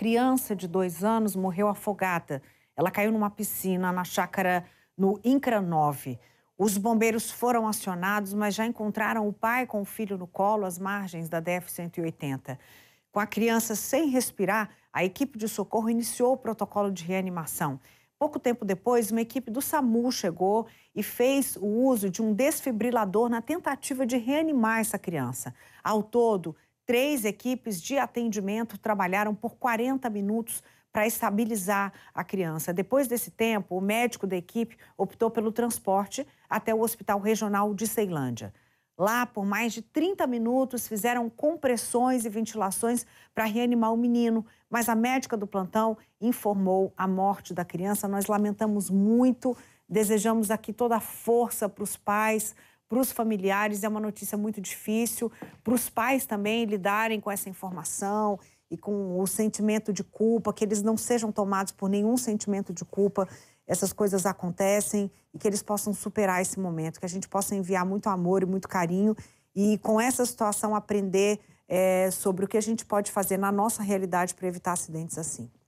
criança de dois anos morreu afogada. Ela caiu numa piscina na chácara no Incra 9. Os bombeiros foram acionados, mas já encontraram o pai com o filho no colo às margens da DF-180. Com a criança sem respirar, a equipe de socorro iniciou o protocolo de reanimação. Pouco tempo depois, uma equipe do SAMU chegou e fez o uso de um desfibrilador na tentativa de reanimar essa criança. Ao todo, Três equipes de atendimento trabalharam por 40 minutos para estabilizar a criança. Depois desse tempo, o médico da equipe optou pelo transporte até o Hospital Regional de Ceilândia. Lá, por mais de 30 minutos, fizeram compressões e ventilações para reanimar o menino, mas a médica do plantão informou a morte da criança. Nós lamentamos muito, desejamos aqui toda a força para os pais, para os familiares é uma notícia muito difícil, para os pais também lidarem com essa informação e com o sentimento de culpa, que eles não sejam tomados por nenhum sentimento de culpa, essas coisas acontecem e que eles possam superar esse momento, que a gente possa enviar muito amor e muito carinho e com essa situação aprender é, sobre o que a gente pode fazer na nossa realidade para evitar acidentes assim.